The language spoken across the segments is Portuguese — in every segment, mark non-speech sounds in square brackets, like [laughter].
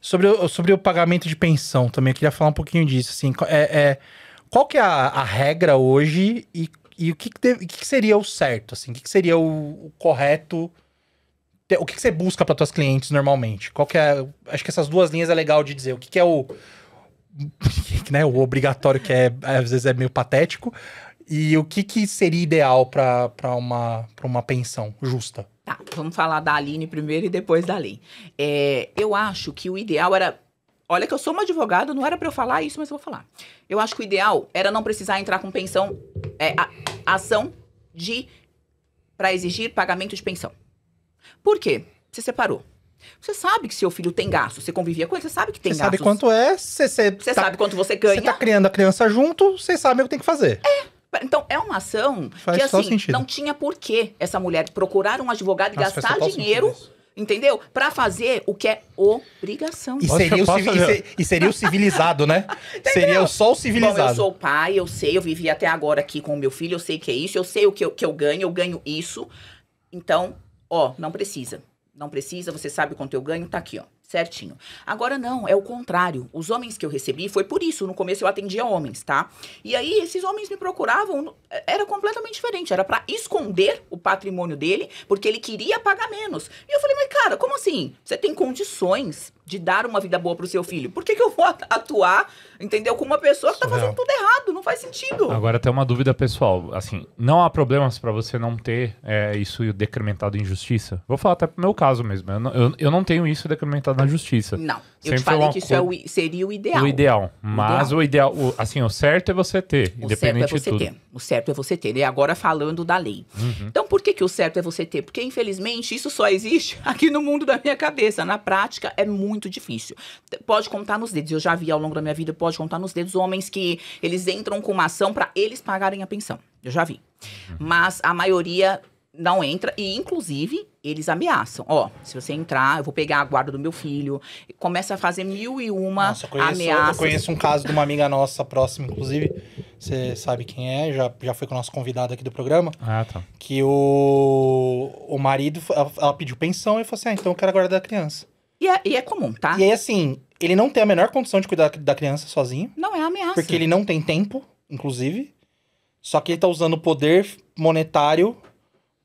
Sobre o, sobre o pagamento de pensão também, eu queria falar um pouquinho disso. Assim, é, é qual que é a, a regra hoje e, e o que, que, deve, que, que, seria o certo? Assim, o que, que seria o, o correto? O que, você busca para suas clientes normalmente? Qual que é? Acho que essas duas linhas é legal de dizer. O que, é o [laughs] né, o obrigatório que é às vezes é meio patético e o que, que seria ideal para uma uma pensão justa? Tá, vamos falar da Aline primeiro e depois da lei. É, eu acho que o ideal era. Olha que eu sou uma advogada, não era para eu falar isso, mas eu vou falar. Eu acho que o ideal era não precisar entrar com pensão, é, a, ação de para exigir pagamento de pensão. Por quê? Você separou. Você sabe que seu filho tem gasto, você convivia com ele, você sabe que tem gasto. Você gastos. sabe quanto é, você, você, você tá, sabe quanto você ganha. Você tá criando a criança junto, você sabe o que tem que fazer. É. Então, é uma ação Faz que, assim, sentido. não tinha porquê essa mulher procurar um advogado e Nossa, gastar dinheiro entendeu? Para fazer o que é obrigação. E seria, o, civi ser, e seria o civilizado, né? [laughs] seria só o civilizado. Bom, eu sou pai, eu sei, eu vivi até agora aqui com o meu filho, eu sei que é isso, eu sei o que eu, que eu ganho, eu ganho isso. Então, ó, não precisa. Não precisa, você sabe quanto eu ganho, tá aqui, ó certinho. Agora não, é o contrário. Os homens que eu recebi, foi por isso, no começo eu atendia homens, tá? E aí esses homens me procuravam, era completamente diferente, era para esconder o patrimônio dele, porque ele queria pagar menos. E eu falei, mas cara, como assim? Você tem condições de dar uma vida boa pro seu filho. Por que, que eu vou atuar, entendeu? Com uma pessoa que tá fazendo tudo errado? Não faz sentido. Agora até uma dúvida pessoal. Assim, não há problemas para você não ter é, isso decrementado em justiça? Vou falar até pro meu caso mesmo. Eu não, eu, eu não tenho isso decrementado na justiça. Não. Sempre eu te falei que isso é o, seria o ideal. O ideal. Mas o ideal, o ideal o, assim, o certo é você ter, o independente certo é você de tudo. Ter. O certo é você ter. E agora falando da lei. Uhum. Então, por que, que o certo é você ter? Porque, infelizmente, isso só existe [laughs] aqui no mundo da minha cabeça. Na prática, é muito muito difícil. Pode contar nos dedos, eu já vi ao longo da minha vida, pode contar nos dedos homens que eles entram com uma ação para eles pagarem a pensão. Eu já vi. Uhum. Mas a maioria não entra e inclusive eles ameaçam. Ó, se você entrar, eu vou pegar a guarda do meu filho. Começa a fazer mil e uma Nossa, eu conheço, ameaças. Eu conheço um caso de uma amiga nossa próxima, inclusive. Você sabe quem é, já, já foi com o nosso convidado aqui do programa. Ah, tá. Que o, o marido, ela, ela pediu pensão e falou assim: ah, então eu quero a guarda da criança. E é, e é comum, tá? E aí, assim, ele não tem a menor condição de cuidar da criança sozinho. Não é ameaça. Porque ele não tem tempo, inclusive. Só que ele tá usando o poder monetário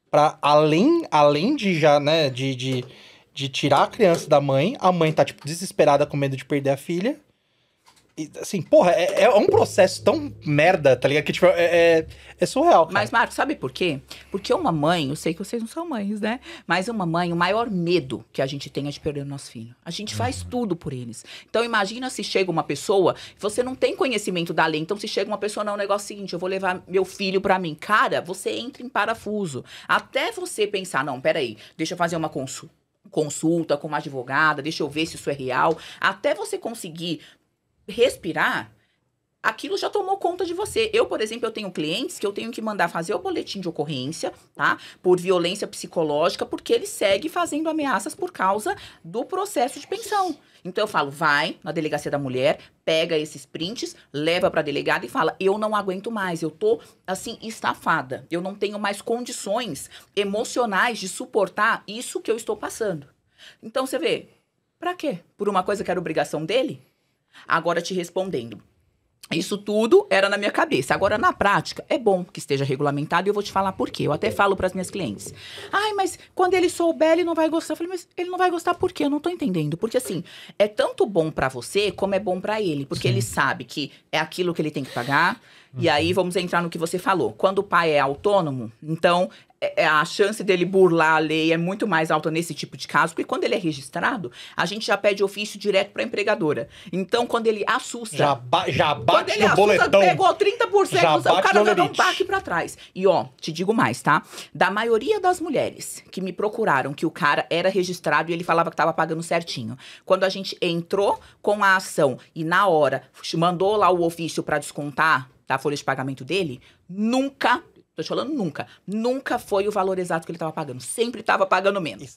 para além, além de já, né, de, de, de tirar a criança da mãe, a mãe tá, tipo, desesperada com medo de perder a filha assim, porra, é, é, um processo tão merda, tá ligado? Que, tipo, é, é, é surreal. Cara. Mas, Marcos, sabe por quê? Porque uma mãe, eu sei que vocês não são mães, né? Mas uma mãe, o maior medo que a gente tem é de perder o nosso filho. A gente uhum. faz tudo por eles. Então, imagina se chega uma pessoa, você não tem conhecimento da lei, então se chega uma pessoa, não, o negócio é o seguinte, eu vou levar meu filho para mim. Cara, você entra em parafuso. Até você pensar, não, peraí, deixa eu fazer uma consulta consulta com uma advogada, deixa eu ver se isso é real, até você conseguir respirar, aquilo já tomou conta de você. Eu, por exemplo, eu tenho clientes que eu tenho que mandar fazer o boletim de ocorrência, tá? Por violência psicológica, porque ele segue fazendo ameaças por causa do processo de pensão. Então eu falo, vai na delegacia da mulher, pega esses prints, leva para a delegada e fala: "Eu não aguento mais, eu tô assim estafada. Eu não tenho mais condições emocionais de suportar isso que eu estou passando". Então você vê, para quê? Por uma coisa que era obrigação dele? Agora te respondendo. Isso tudo era na minha cabeça. Agora, na prática, é bom que esteja regulamentado e eu vou te falar por quê. Eu até é. falo para as minhas clientes. Ai, mas quando ele souber, ele não vai gostar. Eu falei, mas ele não vai gostar por quê? Eu não estou entendendo. Porque, assim, é tanto bom para você como é bom para ele. Porque Sim. ele sabe que é aquilo que ele tem que pagar. Uhum. E aí, vamos entrar no que você falou. Quando o pai é autônomo, então é, é, a chance dele burlar a lei é muito mais alta nesse tipo de caso, porque quando ele é registrado, a gente já pede ofício direto para a empregadora. Então, quando ele assusta. Já, ba já bate quando ele no assusta, boletão. pegou 30%, já o cara já dá um baque para trás. E ó, te digo mais, tá? Da maioria das mulheres que me procuraram que o cara era registrado e ele falava que tava pagando certinho. Quando a gente entrou com a ação e na hora mandou lá o ofício para descontar da folha de pagamento dele, nunca Tô te falando nunca. Nunca foi o valor exato que ele estava pagando. Sempre estava pagando menos.